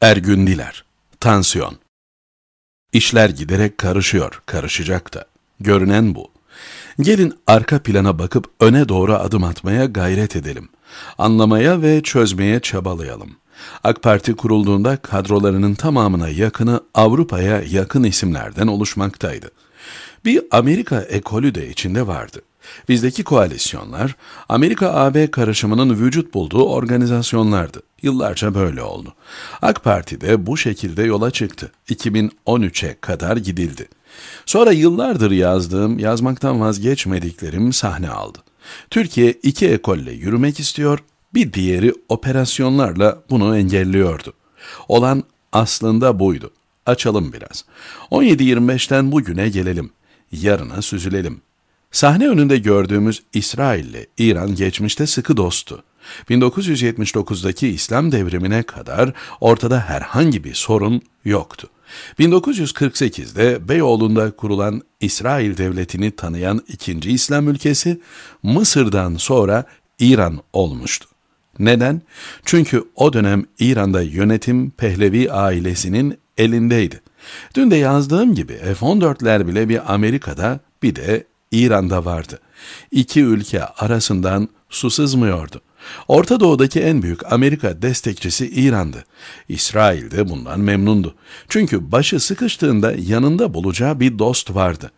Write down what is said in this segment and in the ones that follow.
Ergün Diler, Tansiyon İşler giderek karışıyor, karışacak da. Görünen bu. Gelin arka plana bakıp öne doğru adım atmaya gayret edelim. Anlamaya ve çözmeye çabalayalım. AK Parti kurulduğunda kadrolarının tamamına yakını Avrupa'ya yakın isimlerden oluşmaktaydı. Bir Amerika ekolü de içinde vardı. Bizdeki koalisyonlar Amerika-AB karışımının vücut bulduğu organizasyonlardı. Yıllarca böyle oldu. AK Parti de bu şekilde yola çıktı. 2013'e kadar gidildi. Sonra yıllardır yazdığım, yazmaktan vazgeçmediklerim sahne aldı. Türkiye iki ekolle yürümek istiyor, bir diğeri operasyonlarla bunu engelliyordu. Olan aslında buydu. Açalım biraz. 17-25'ten bugüne gelelim. Yarına süzülelim. Sahne önünde gördüğümüz İsrail ile İran geçmişte sıkı dosttu. 1979'daki İslam devrimine kadar ortada herhangi bir sorun yoktu. 1948'de Beyoğlu'nda kurulan İsrail Devleti'ni tanıyan ikinci İslam ülkesi Mısır'dan sonra İran olmuştu. Neden? Çünkü o dönem İran'da yönetim Pehlevi ailesinin elindeydi. Dün de yazdığım gibi F-14'ler bile bir Amerika'da bir de İran'da vardı. İki ülke arasından su sızmıyordu. Orta Doğu'daki en büyük Amerika destekçisi İran'dı. İsrail de bundan memnundu. Çünkü başı sıkıştığında yanında bulacağı bir dost vardı.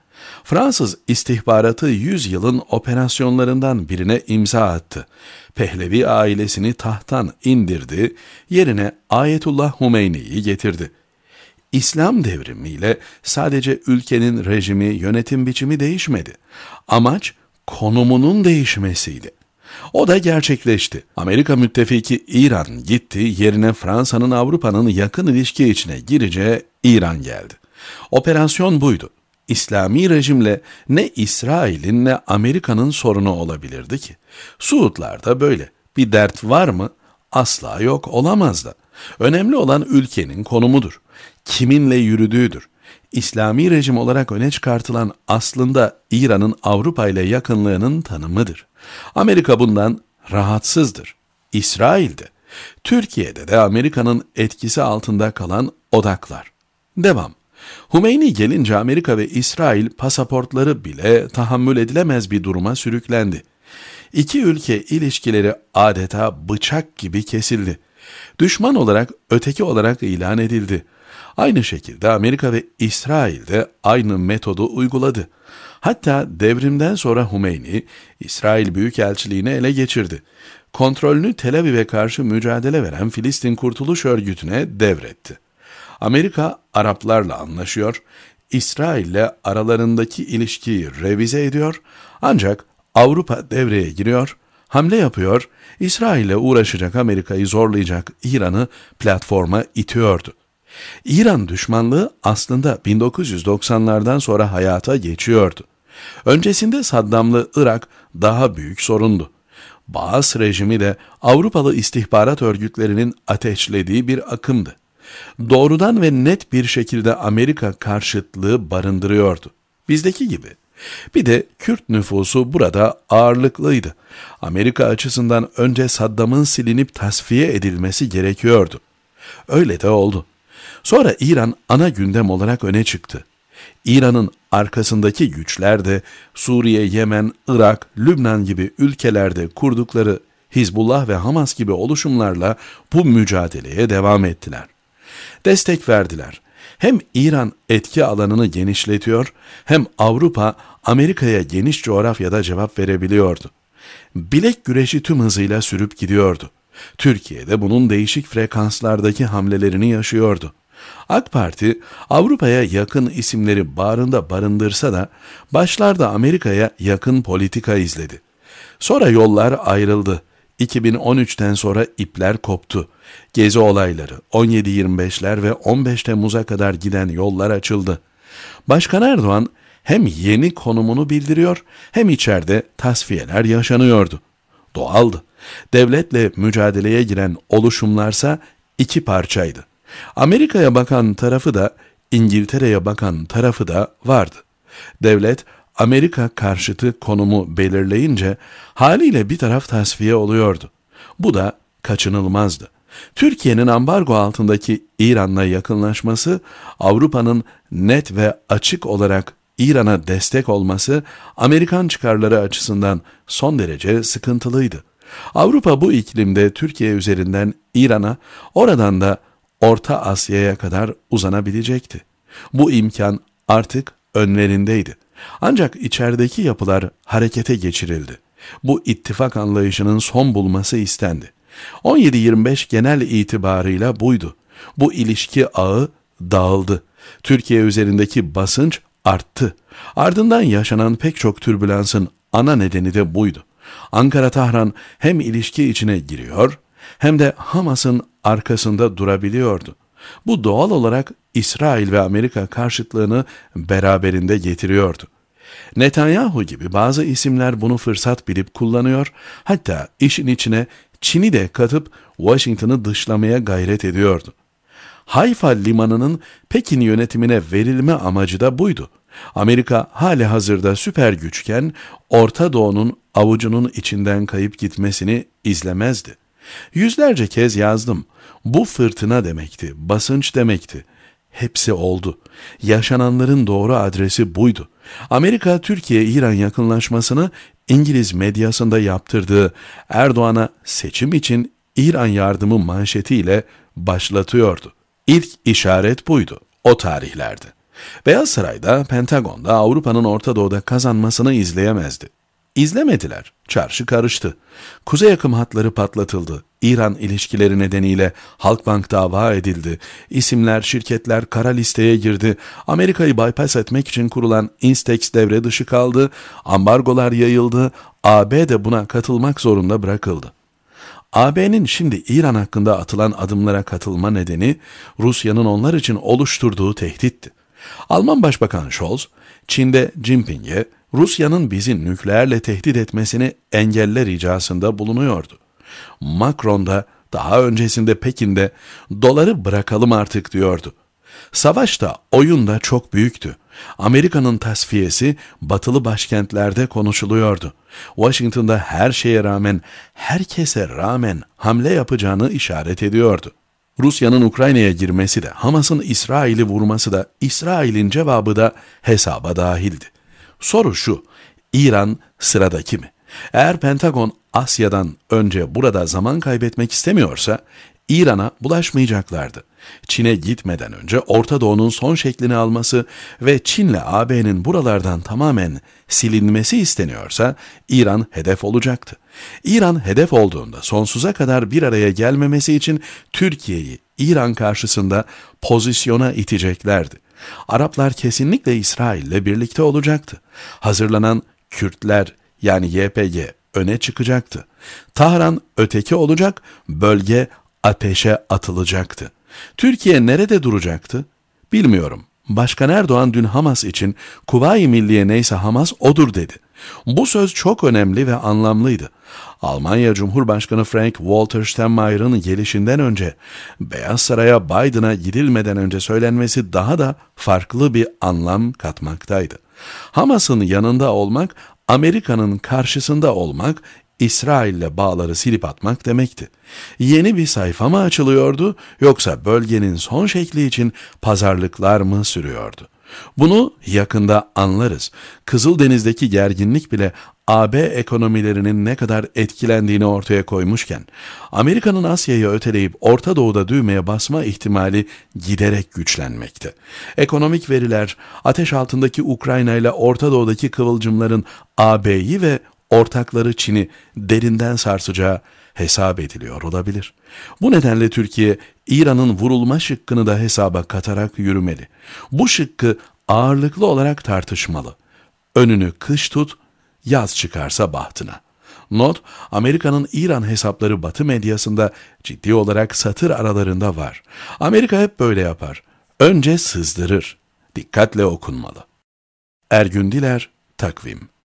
Fransız istihbaratı 100 yılın operasyonlarından birine imza attı. Pehlevi ailesini tahttan indirdi, yerine Ayetullah Humeyni'yi getirdi. İslam devrimiyle sadece ülkenin rejimi, yönetim biçimi değişmedi. Amaç konumunun değişmesiydi. O da gerçekleşti. Amerika müttefiki İran gitti, yerine Fransa'nın Avrupa'nın yakın ilişki içine gireceği İran geldi. Operasyon buydu. İslami rejimle ne İsrail'in ne Amerika'nın sorunu olabilirdi ki? Suudlar da böyle. Bir dert var mı? Asla yok olamaz da. Önemli olan ülkenin konumudur. Kiminle yürüdüğüdür. İslami rejim olarak öne çıkartılan aslında İran'ın Avrupa ile yakınlığının tanımıdır. Amerika bundan rahatsızdır. İsrail'de, Türkiye'de de Amerika'nın etkisi altında kalan odaklar. Devam. Humeyni gelince Amerika ve İsrail pasaportları bile tahammül edilemez bir duruma sürüklendi. İki ülke ilişkileri adeta bıçak gibi kesildi. Düşman olarak, öteki olarak ilan edildi. Aynı şekilde Amerika ve İsrail de aynı metodu uyguladı. Hatta devrimden sonra Humeyni, İsrail Büyükelçiliğini ele geçirdi. Kontrolünü Tel Aviv'e karşı mücadele veren Filistin Kurtuluş Örgütü'ne devretti. Amerika Araplarla anlaşıyor, İsrail'le aralarındaki ilişkiyi revize ediyor ancak Avrupa devreye giriyor, hamle yapıyor, İsrail'le uğraşacak Amerika'yı zorlayacak İran'ı platforma itiyordu. İran düşmanlığı aslında 1990'lardan sonra hayata geçiyordu. Öncesinde Saddamlı Irak daha büyük sorundu. Baas rejimi de Avrupalı istihbarat örgütlerinin ateşlediği bir akımdı. Doğrudan ve net bir şekilde Amerika karşıtlığı barındırıyordu. Bizdeki gibi. Bir de Kürt nüfusu burada ağırlıklıydı. Amerika açısından önce Saddam'ın silinip tasfiye edilmesi gerekiyordu. Öyle de oldu. Sonra İran ana gündem olarak öne çıktı. İran'ın arkasındaki güçler de Suriye, Yemen, Irak, Lübnan gibi ülkelerde kurdukları Hizbullah ve Hamas gibi oluşumlarla bu mücadeleye devam ettiler. Destek verdiler. Hem İran etki alanını genişletiyor hem Avrupa Amerika'ya geniş coğrafyada cevap verebiliyordu. Bilek güreşi tüm hızıyla sürüp gidiyordu. Türkiye de bunun değişik frekanslardaki hamlelerini yaşıyordu. AK Parti Avrupa'ya yakın isimleri bağrında barındırsa da başlarda Amerika'ya yakın politika izledi. Sonra yollar ayrıldı. 2013'ten sonra ipler koptu. Gezi olayları, 17-25'ler ve 15 Temmuz'a kadar giden yollar açıldı. Başkan Erdoğan hem yeni konumunu bildiriyor hem içeride tasfiyeler yaşanıyordu. Doğaldı. Devletle mücadeleye giren oluşumlarsa iki parçaydı. Amerika'ya bakan tarafı da İngiltere'ye bakan tarafı da vardı. Devlet Amerika karşıtı konumu belirleyince haliyle bir taraf tasfiye oluyordu. Bu da kaçınılmazdı. Türkiye'nin ambargo altındaki İran'la yakınlaşması, Avrupa'nın net ve açık olarak İran'a destek olması Amerikan çıkarları açısından son derece sıkıntılıydı. Avrupa bu iklimde Türkiye üzerinden İran'a, oradan da Orta Asya'ya kadar uzanabilecekti. Bu imkan artık önlerindeydi. Ancak içerideki yapılar harekete geçirildi. Bu ittifak anlayışının son bulması istendi. 17-25 genel itibarıyla buydu. Bu ilişki ağı dağıldı. Türkiye üzerindeki basınç arttı. Ardından yaşanan pek çok türbülansın ana nedeni de buydu. Ankara-Tahran hem ilişki içine giriyor hem de Hamas'ın arkasında durabiliyordu. Bu doğal olarak İsrail ve Amerika karşıtlığını beraberinde getiriyordu. Netanyahu gibi bazı isimler bunu fırsat bilip kullanıyor, hatta işin içine Çin'i de katıp Washington'ı dışlamaya gayret ediyordu. Hayfa limanının Pekin yönetimine verilme amacı da buydu. Amerika hali hazırda süper güçken Orta Doğu'nun avucunun içinden kayıp gitmesini izlemezdi. Yüzlerce kez yazdım. Bu fırtına demekti, basınç demekti. Hepsi oldu. Yaşananların doğru adresi buydu. Amerika Türkiye-İran yakınlaşmasını İngiliz medyasında yaptırdığı Erdoğan'a seçim için İran yardımı manşetiyle başlatıyordu. İlk işaret buydu o tarihlerde. Beyaz Saray'da, Pentagon'da Avrupa'nın Orta Doğu'da kazanmasını izleyemezdi. İzlemediler. Çarşı karıştı. Kuzey akım hatları patlatıldı. İran ilişkileri nedeniyle Halkbank dava edildi. İsimler, şirketler kara listeye girdi. Amerika'yı bypass etmek için kurulan Instex devre dışı kaldı. Ambargolar yayıldı. AB de buna katılmak zorunda bırakıldı. AB'nin şimdi İran hakkında atılan adımlara katılma nedeni Rusya'nın onlar için oluşturduğu tehditti. Alman Başbakan Scholz, Çin'de Jinping'e, Rusya'nın bizi nükleerle tehdit etmesini engeller icasında bulunuyordu. Macron da daha öncesinde Pekin'de doları bırakalım artık diyordu. Savaş da oyun da çok büyüktü. Amerika'nın tasfiyesi batılı başkentlerde konuşuluyordu. Washington'da her şeye rağmen, herkese rağmen hamle yapacağını işaret ediyordu. Rusya'nın Ukrayna'ya girmesi de, Hamas'ın İsrail'i vurması da, İsrail'in cevabı da hesaba dahildi. Soru şu, İran sıradaki mi? Eğer Pentagon Asya'dan önce burada zaman kaybetmek istemiyorsa İran'a bulaşmayacaklardı. Çin'e gitmeden önce Orta Doğu'nun son şeklini alması ve Çin'le AB'nin buralardan tamamen silinmesi isteniyorsa İran hedef olacaktı. İran hedef olduğunda sonsuza kadar bir araya gelmemesi için Türkiye'yi İran karşısında pozisyona iteceklerdi. Araplar kesinlikle İsrail'le birlikte olacaktı. Hazırlanan Kürtler yani YPG öne çıkacaktı. Tahran öteki olacak, bölge ateşe atılacaktı. Türkiye nerede duracaktı? Bilmiyorum. Başkan Erdoğan dün Hamas için Kuvayi Milliye neyse Hamas odur dedi. Bu söz çok önemli ve anlamlıydı. Almanya Cumhurbaşkanı Frank Walter Steinmeier'ın gelişinden önce Beyaz Saray'a Biden'a gidilmeden önce söylenmesi daha da farklı bir anlam katmaktaydı. Hamas'ın yanında olmak, Amerika'nın karşısında olmak, İsrail'le bağları silip atmak demekti. Yeni bir sayfa mı açılıyordu yoksa bölgenin son şekli için pazarlıklar mı sürüyordu? Bunu yakında anlarız. Kızıldeniz'deki gerginlik bile AB ekonomilerinin ne kadar etkilendiğini ortaya koymuşken, Amerika'nın Asya'yı öteleyip Orta Doğu'da düğmeye basma ihtimali giderek güçlenmekte. Ekonomik veriler, ateş altındaki Ukrayna ile Orta Doğu'daki kıvılcımların AB'yi ve ortakları Çin'i derinden sarsacağı hesap ediliyor olabilir. Bu nedenle Türkiye İran'ın vurulma şıkkını da hesaba katarak yürümeli. Bu şıkkı ağırlıklı olarak tartışmalı. Önünü kış tut, yaz çıkarsa bahtına. Not, Amerika'nın İran hesapları Batı medyasında ciddi olarak satır aralarında var. Amerika hep böyle yapar. Önce sızdırır. Dikkatle okunmalı. Ergün Diler, Takvim